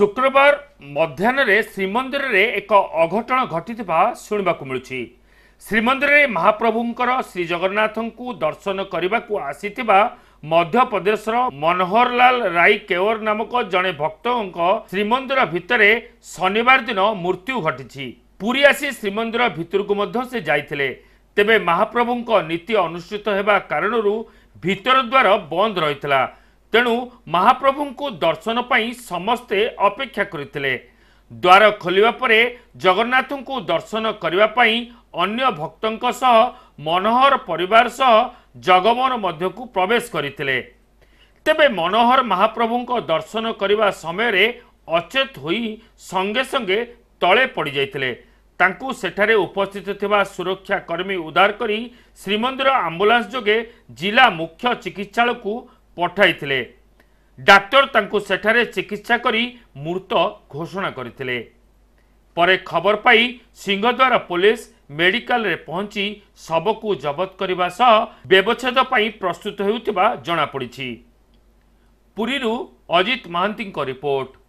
ଶୁକ୍ରବାର ମଧ୍ୟାହ୍ନରେ ଶ୍ରୀମନ୍ଦିରରେ ଏକ ଅଘଟଣ ଘଟିଥିବା ଶୁଣିବାକୁ ମିଳୁଛି ଶ୍ରୀମନ୍ଦିରରେ ମହାପ୍ରଭୁଙ୍କର ଶ୍ରୀଜଗନ୍ନାଥଙ୍କୁ ଦର୍ଶନ କରିବାକୁ ଆସିଥିବା ମଧ୍ୟପ୍ରଦେଶର ମନୋହରଲାଲ ରାଇ କେୱର ନାମକ ଜଣେ ଭକ୍ତଙ୍କ ଶ୍ରୀମନ୍ଦିର ଭିତରେ ଶନିବାର ଦିନ ମୃତ୍ୟୁ ଘଟିଛି ପୁରୀ ଆସି ଶ୍ରୀମନ୍ଦିର ଭିତରକୁ ମଧ୍ୟ ସେ ଯାଇଥିଲେ ତେବେ ମହାପ୍ରଭୁଙ୍କ ନୀତି ଅନୁଷ୍ଠିତ ହେବା କାରଣରୁ ଭିତର ଦ୍ୱାର ବନ୍ଦ ରହିଥିଲା ତେଣୁ ମହାପ୍ରଭୁଙ୍କୁ ଦର୍ଶନ ପାଇଁ ସମସ୍ତେ ଅପେକ୍ଷା କରିଥିଲେ ଦ୍ୱାର ଖୋଲିବା ପରେ ଜଗନ୍ନାଥଙ୍କୁ ଦର୍ଶନ କରିବା ପାଇଁ ଅନ୍ୟ ଭକ୍ତଙ୍କ ସହ ମନୋହର ପରିବାର ସହ ଜଗମନ ମଧ୍ୟକୁ ପ୍ରବେଶ କରିଥିଲେ ତେବେ ମନୋହର ମହାପ୍ରଭୁଙ୍କ ଦର୍ଶନ କରିବା ସମୟରେ ଅଚେତ ହୋଇ ସଙ୍ଗେ ସଙ୍ଗେ ତଳେ ପଡ଼ିଯାଇଥିଲେ ତାଙ୍କୁ ସେଠାରେ ଉପସ୍ଥିତ ଥିବା ସୁରକ୍ଷାକର୍ମୀ ଉଦ୍ଧାର କରି ଶ୍ରୀମନ୍ଦିର ଆମ୍ବୁଲାନ୍ସ ଯୋଗେ ଜିଲ୍ଲା ମୁଖ୍ୟ ଚିକିତ୍ସାଳୟକୁ ପଠାଇଥିଲେ ଡାକ୍ତର ତାଙ୍କୁ ସେଠାରେ ଚିକିତ୍ସା କରି ମୃତ ଘୋଷଣା କରିଥିଲେ ପରେ ଖବର ପାଇ ସିଂହଦ୍ୱାର ପୋଲିସ ମେଡିକାଲରେ ପହଞ୍ଚି ଶବକୁ ଜବତ କରିବା ସହ ବ୍ୟବଚ୍ଛେଦ ପାଇଁ ପ୍ରସ୍ତୁତ ହେଉଥିବା ଜଣାପଡ଼ିଛି ପୁରୀରୁ ଅଜିତ ମହାନ୍ତିଙ୍କ ରିପୋର୍ଟ